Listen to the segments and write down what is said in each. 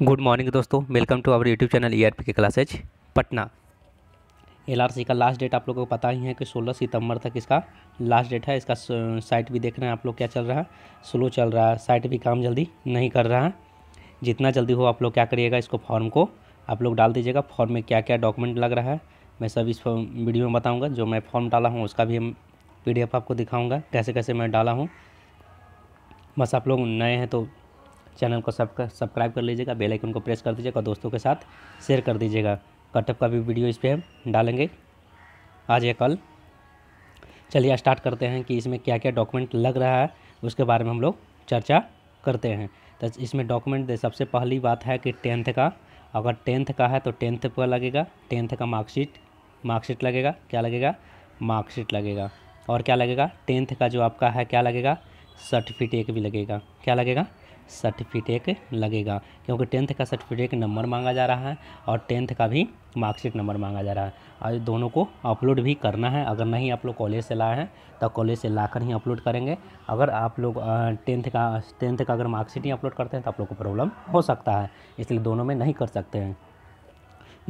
good morning दोस्तों welcome to our YouTube channel E K classes Patna LRC का last date आप लोगों को पता ही है कि 16 सितंबर तक इसका लास्ट डेट है इसका साइट भी देख रहे हैं आप लोग क्या चल रहा है स्लो चल रहा है साइट भी काम जल्दी नहीं कर रहा है जितना जल्दी हो आप लोग क्या करिएगा इसको फॉर्म को आप लोग डाल दीजिएगा फॉर्म में क्या क्या डॉक्यूमेंट लग रहा है मैं सब इस वीडियो में बताऊँगा जो मैं फॉर्म डाला हूँ उसका भी हम पी आपको दिखाऊँगा कैसे कैसे मैं डाला हूँ बस आप लोग नए हैं तो चैनल को सब्सक्राइब कर लीजिएगा बेल आइकन को प्रेस कर दीजिएगा दोस्तों के साथ शेयर कर दीजिएगा कटअप का भी वीडियो इस पर हम डालेंगे आज या कल चलिए स्टार्ट करते हैं कि इसमें क्या क्या डॉक्यूमेंट लग रहा है उसके बारे में हम लोग चर्चा करते हैं तो इसमें डॉक्यूमेंट सबसे पहली बात है कि टेंथ का अगर टेंथ का है तो टेंथ का लगेगा टेंथ का मार्कशीट मार्कशीट लगेगा क्या लगेगा मार्कशीट लगेगा और क्या लगेगा टेंथ का जो आपका है क्या लगेगा सर्टिफिकेट भी लगेगा क्या लगेगा सर्टिफिकेट लगेगा क्योंकि टेंथ का सर्टिफिकेट नंबर मांगा जा रहा है और टेंथ का भी मार्कशीट नंबर मांगा जा रहा है और दोनों को अपलोड भी करना है अगर नहीं आप लोग कॉलेज से लाए हैं तो कॉलेज से लाकर ही अपलोड करेंगे अगर आप लोग टेंथ का टेंथ का अगर मार्कशीट ही अपलोड करते हैं तो आप लोग को प्रॉब्लम हो सकता है इसलिए दोनों में नहीं कर सकते हैं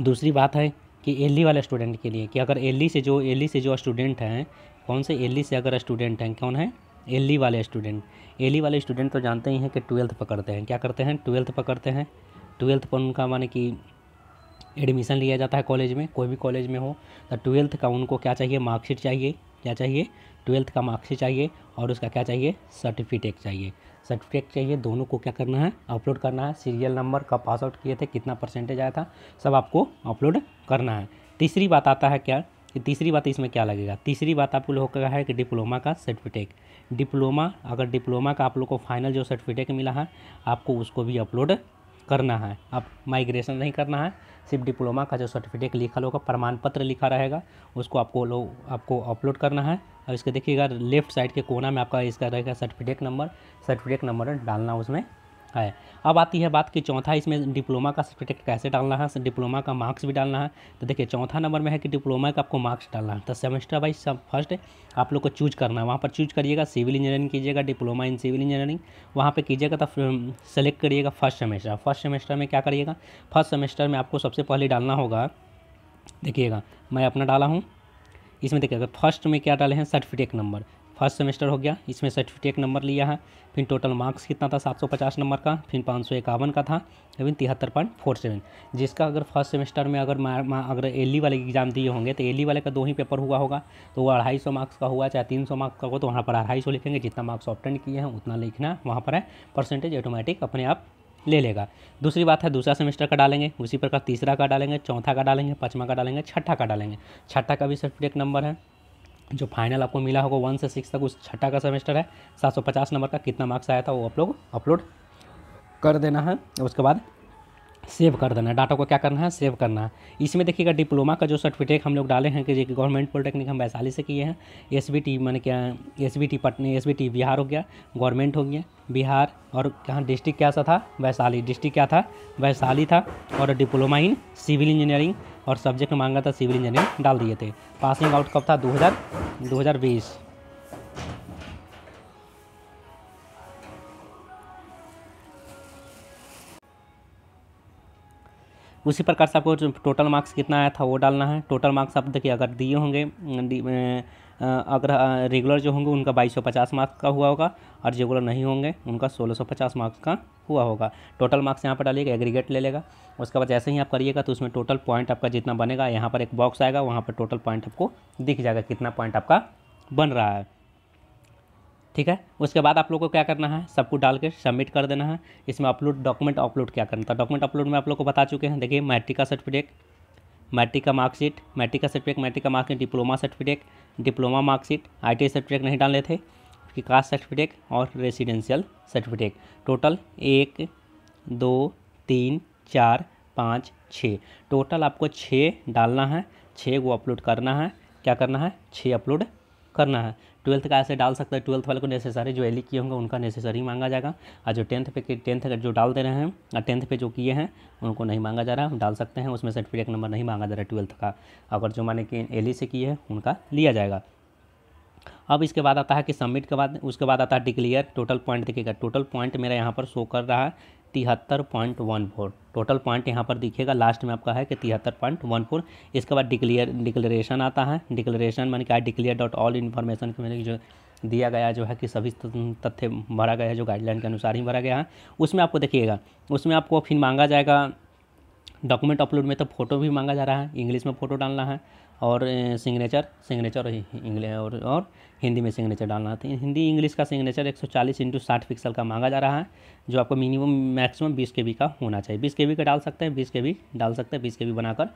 दूसरी बात है कि एल e वाले स्टूडेंट के लिए कि अगर एल e से जो एल e से जो स्टूडेंट हैं कौन से एल से अगर स्टूडेंट हैं कौन है एली वाले स्टूडेंट एली वाले स्टूडेंट तो जानते ही हैं कि ट्वेल्थ पकड़ते हैं क्या करते हैं ट्वेल्थ पकड़ते हैं ट्वेल्थ पर उनका माने कि एडमिशन लिया जाता है कॉलेज में कोई भी कॉलेज में हो तो ट्वेल्थ का उनको क्या चाहिए मार्कशीट चाहिए क्या चाहिए ट्वेल्थ का मार्कशीट चाहिए और उसका क्या चाहिए सर्टिफिकेट चाहिए सर्टिफिकेट चाहिए दोनों को क्या करना है अपलोड करना है सीरियल नंबर कब पास आउट किए थे कितना परसेंटेज आया था सब आपको अपलोड करना है तीसरी बात आता है क्या तीसरी बात इसमें क्या लगेगा तीसरी बात आप लोगों का है कि डिप्लोमा का सर्टिफिकेट डिप्लोमा अगर डिप्लोमा का आप लोग को फाइनल जो सर्टिफिकेट मिला है आपको उसको भी अपलोड करना है आप माइग्रेशन नहीं करना है सिर्फ डिप्लोमा का जो सर्टिफिकेट लिखा होगा प्रमाण पत्र लिखा रहेगा उसको आपको लोग आपको अपलोड करना है और इसके देखिएगा लेफ्ट साइड के कोना में आपका इसका रहेगा सर्टिफिकेट नंबर सर्टिफिकेट नंबर डालना उसमें है अब आती है बात कि चौथा इसमें डिप्लोमा का सर्टिफिकेट कैसे डालना है डिप्लोमा का मार्क्स भी डालना है तो देखिए चौथा नंबर में है कि डिप्लोमा का आपको मार्क्स डालना है तो सेमेस्टर वाइज सब फर्स्ट आप लोग को चूज करना है वहाँ पर चूज करिएगा सिविल इंजीनियरिंग कीजिएगा डिप्लोमा इन सिविल इंजीनियरिंग वहाँ पर कीजिएगा तो सेलेक्ट करिएगा फर्स्ट सेमेस्टर फर्स्ट सेमेस्टर में क्या करिएगा फर्स्ट सेमेस्टर में आपको सबसे पहले डालना होगा देखिएगा मैं अपना डाला हूँ इसमें देखिएगा फर्स्ट में क्या डाले हैं सर्टिफिकेट नंबर फर्स्ट सेमेस्टर हो गया इसमें सर्टिफिकेट नंबर लिया है फिर टोटल मार्क्स कितना था 750 नंबर का फिर पाँच का था फिर तिहत्तर पॉइंट फोर सेवन जिसका अगर फर्स्ट सेमेस्टर में अगर मा, मा, अगर एली e वाले एग्जाम दिए होंगे तो एली e वाले का दो ही पेपर हुआ होगा तो वो अढ़ाई सौ मार्क्स का हुआ चाहे तीन सौ मार्क्स का हो तो वहाँ पर अढ़ाई सौ लिखेंगे जितना मार्क्स ऑप्टेंड किए हैं उतना लिखना वहाँ पर है परसेंटेज ऑटोमेटिक अपने आप ले लेगा दूसरी बात है दूसरा सेमेस्टर का डालेंगे उसी प्रकार तीसरा का डालेंगे चौथा का डालेंगे पाँचवा का डालेंगे छठा का डालेंगे छठा का भी सर्टिफिकेट नंबर है जो फाइनल आपको मिला होगा वन से सिक्स तक उस छठा का सेमेस्टर है सात सौ पचास नंबर का कितना मार्क्स आया था वो आप लोग अपलोड कर देना है उसके बाद सेव कर देना है डाटा को क्या करना है सेव करना है इसमें देखिएगा डिप्लोमा का जो सर्टिफिकेट हम लोग डाले हैं कि गवर्नमेंट पॉलिटेक्निक हम वैशाली से किए हैं एस बी टी मैंने क्या S B T Patna S B T Bihar हो गया गवर्नमेंट हो गया बिहार और कहाँ डिस्ट्रिक्ट क्या सा था वैशाली डिस्ट्रिक्ट क्या था वैशाली था और डिप्लोमा इन सिविल इंजीनियरिंग और सब्जेक्ट मांगा था सिविल इंजीनियरिंग डाल दिए थे पासिंग आउट कब था 2000 2020 उसी प्रकार से आपको टोटल मार्क्स कितना आया था वो डालना है टोटल मार्क्स आप देखिए अगर दिए होंगे अगर रेगुलर जो होंगे उनका बाईस सौ पचास मार्क्स का हुआ होगा और जो लोग नहीं होंगे उनका 1650 मार्क्स का हुआ होगा टोटल मार्क्स यहाँ पर डालिएगा एग्रीगेट ले लेगा उसके बाद जैसे ही आप करिएगा तो उसमें टोटल पॉइंट आपका जितना बनेगा यहाँ पर एक बॉक्स आएगा वहाँ पर टोटल पॉइंट आपको दिख जाएगा कितना पॉइंट आपका बन रहा है ठीक है उसके बाद आप लोग को क्या करना है सबको डाल के सबमिट कर देना है इसमें अपलोड डॉक्यूमेंट अपलोड क्या करना था डॉक्यूमेंट अपलोड में आप लोग को बता चुके हैं देखिए मैट्रिक का सर्टिफिकेट मैट्रिक का मार्कशीट मैट्रिक का सर्टिफिकेट मैट्रिक का mark sheet diploma certificate diploma mark sheet I T certificate नहीं डाले थे आपकी कास्ट सर्टिफिकेट और रेसिडेंशियल सर्टिफिकेट टोटल एक दो तीन चार पाँच छः टोटल आपको छः डालना है छः को अपलोड करना है क्या करना है छः अपलोड करना है ट्वेल्थ का ऐसे डाल सकते हैं ट्वेल्थ वाले को नेसेसरी जो एली e किए होंगे उनका नेसेसरी मांगा जाएगा और जो टेंथ पे टेंथ का जो डाल दे रहे हैं और टेंथ पे जो किए हैं उनको नहीं मांगा जा रहा है डाल सकते हैं उसमें सर्टिफिकेट नंबर नहीं मांगा जा रहा है ट्वेल्थ का अगर जो माने कि एली e से किए हैं उनका लिया जाएगा अब इसके बाद आता है कि सबमिट के बाद उसके बाद आता है डिक्लेयर टोटल पॉइंट दिखेगा टोटल पॉइंट मेरा यहाँ पर शो कर रहा है तिहत्तर point one four total point यहाँ पर दिखेगा लास्ट में आपका है कि तिहत्तर पॉइंट वन फोर इसके बाद डिक्लेयर डिक्लेरेशन आता है डिक्लेरेशन मैंने कहा डिक्लेयर डॉट ऑल इन्फॉर्मेशन मैंने जो दिया गया जो है कि सभी तथ्य भरा गया है जो गाइडलाइन के अनुसार ही भरा गया है उसमें आपको देखिएगा उसमें आपको फिर मांगा जाएगा डॉक्यूमेंट अपलोड में तो फोटो भी मांगा जा रहा है इंग्लिश में फ़ोटो डालना है और सिग्नेचर सिग्नेचर इंग्लिश और और हिंदी में सिग्नेचर डालना है हिंदी इंग्लिश का सिग्नेचर 140 सौ चालीस इंटू साठ पिक्सल का मांगा जा रहा है जो आपको मिनिमम मैक्सिमम 20 के का होना चाहिए 20 के का डाल सकते हैं 20 के डाल सकते हैं 20 के बनाकर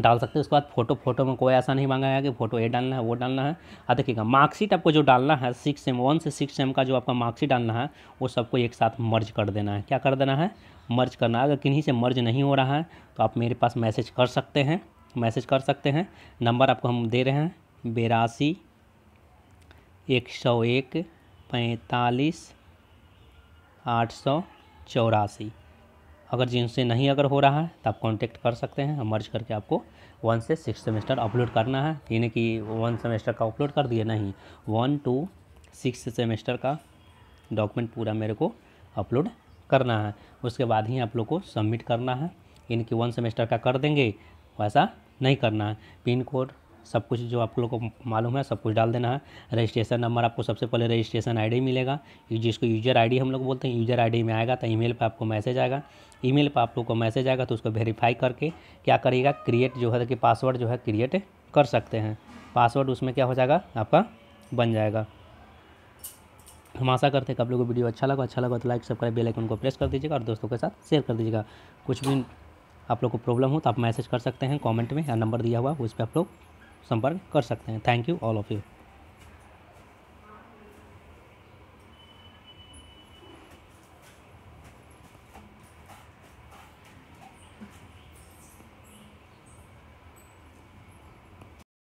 डाल सकते हैं उसके बाद फोटो फोटो में कोई ऐसा नहीं मांगा है कि फ़ोटो ये डालना है वो डालना है आ देखिएगा मार्कशीट आपको जो डालना है सिक्स सेम वन से सिक्स सेम का जो आपका मार्कशीट डालना है वो सबको एक साथ मर्ज कर देना है क्या कर देना है मर्ज करना है अगर किन्हीं से मर्ज नहीं हो रहा है तो आप मेरे पास मैसेज कर सकते हैं मैसेज कर सकते हैं नंबर आपको हम दे रहे हैं बेरासी एक सौ एक पैंतालीस आठ सौ चौरासी अगर जिनसे नहीं अगर हो रहा है तो आप कॉन्टेक्ट कर सकते हैं मर्ज करके आपको वन से सिक्स सेमेस्टर अपलोड करना है यानी कि वन सेमेस्टर का अपलोड कर दिए नहीं वन टू सिक्स सेमेस्टर का डॉक्यूमेंट पूरा मेरे को अपलोड करना है उसके बाद ही आप लोग को सबमिट करना है यानी कि वन सेमेस्टर का कर देंगे वैसा नहीं करना है पिन कोड सब कुछ जो आप लोग को मालूम है सब कुछ डाल देना है रजिस्ट्रेशन नंबर आपको सबसे पहले रजिस्ट्रेशन आईडी मिलेगा जिसको यूजर आईडी हम लोग बोलते हैं यूजर आईडी में आएगा तो ईमेल पर आपको मैसेज आएगा ईमेल पर आप लोग को मैसेज आएगा तो उसको वेरीफाई करके क्या करिएगा क्रिएट जो है कि पासवर्ड जो है क्रिएट कर सकते हैं पासवर्ड उसमें क्या हो जाएगा आपका बन जाएगा हम आशा करते हैं कि आप लोगों को वीडियो अच्छा लगा अच्छा लगा तो लाइक सब्सक्राइब बेल आइकन को प्रेस कर दीजिएगा और दोस्तों के साथ शेयर कर दीजिएगा कुछ भी आप लोग को प्रॉब्लम हो तो आप मैसेज कर सकते हैं कॉमेंट में या नंबर दिया हुआ उस पर आप लोग संपर्क कर सकते हैं thank you all of you